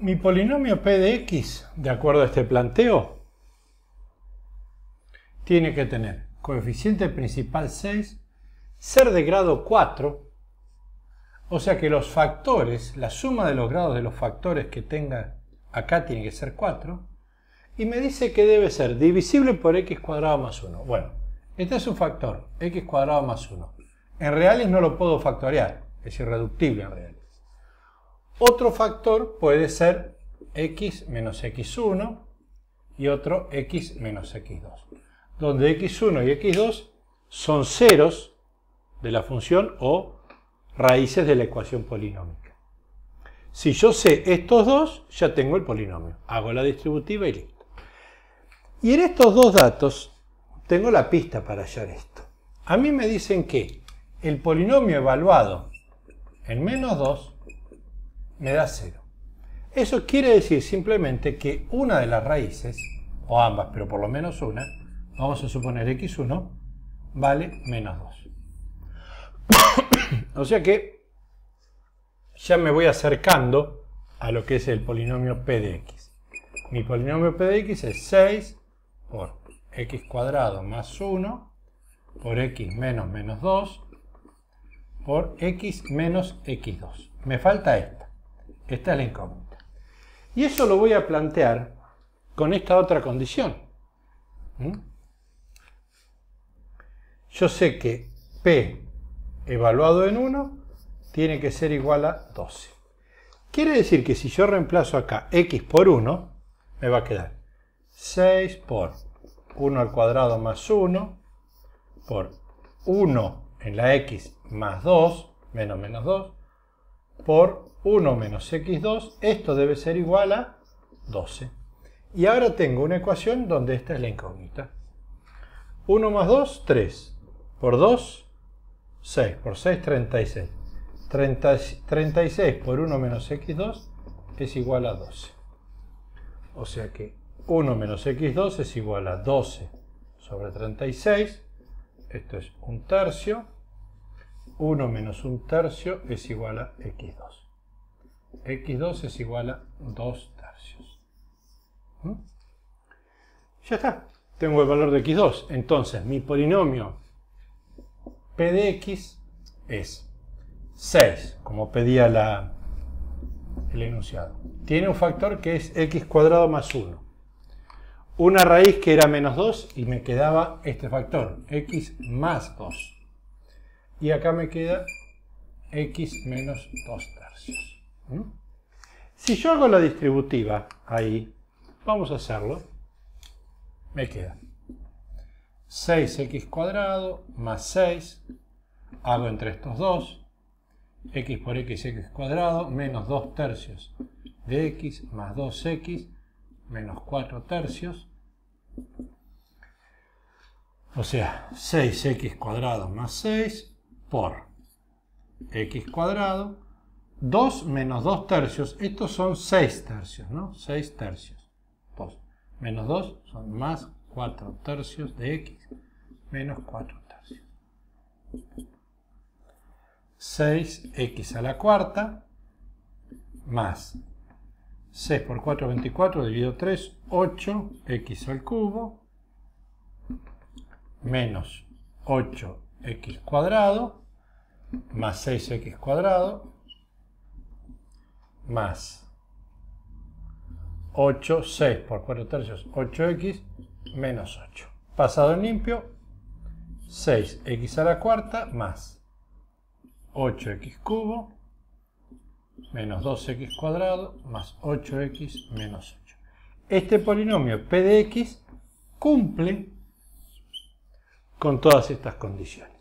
mi polinomio p de x, de acuerdo a este planteo, tiene que tener coeficiente principal 6, ser de grado 4, o sea que los factores, la suma de los grados de los factores que tenga acá tiene que ser 4, y me dice que debe ser divisible por x cuadrado más 1. Bueno, este es un factor, x cuadrado más 1. En reales no lo puedo factorear, es irreductible en reales. Otro factor puede ser x menos x1 y otro x menos x2, donde x1 y x2 son ceros de la función o raíces de la ecuación polinómica. Si yo sé estos dos, ya tengo el polinomio. Hago la distributiva y listo. Y en estos dos datos tengo la pista para hallar esto. A mí me dicen que el polinomio evaluado en menos 2 me da 0. Eso quiere decir simplemente que una de las raíces, o ambas, pero por lo menos una, vamos a suponer x1, vale menos 2. o sea que ya me voy acercando a lo que es el polinomio p de x. Mi polinomio p de x es 6 por x cuadrado más 1 por x menos menos 2 por x menos x2. Me falta esta. Esta es la incógnita. Y eso lo voy a plantear con esta otra condición. Yo sé que P evaluado en 1 tiene que ser igual a 12. Quiere decir que si yo reemplazo acá x por 1, me va a quedar 6 por 1 al cuadrado más 1 por 1 en la x más 2, menos menos 2, por 1 menos x2, esto debe ser igual a 12. Y ahora tengo una ecuación donde esta es la incógnita. 1 más 2, 3. Por 2, 6. Por 6, 36. 36 por 1 menos x2 es igual a 12. O sea que 1 menos x2 es igual a 12 sobre 36. Esto es un tercio 1 menos 1 tercio es igual a x2. x2 es igual a 2 tercios. ¿Mm? Ya está. Tengo el valor de x2. Entonces, mi polinomio p de x es 6, como pedía la, el enunciado. Tiene un factor que es x cuadrado más 1. Una raíz que era menos 2 y me quedaba este factor, x más 2 y acá me queda x menos 2 tercios. Si yo hago la distributiva ahí, vamos a hacerlo, me queda 6x cuadrado más 6, hago entre estos dos, x por x, x cuadrado, menos 2 tercios de x más 2x, menos 4 tercios, o sea, 6x cuadrado más 6, por x cuadrado, 2 menos 2 tercios, estos son 6 tercios, ¿no? 6 tercios. menos 2 son más 4 tercios de x, menos 4 tercios. 6x a la cuarta, más 6 por 4, 24, dividido 3, 8x al cubo, menos 8 x cuadrado más 6x cuadrado más 8, 6 por 4 tercios, 8x menos 8. Pasado en limpio, 6x a la cuarta más 8x cubo menos 2x cuadrado más 8x menos 8. Este polinomio p de x cumple con todas estas condiciones.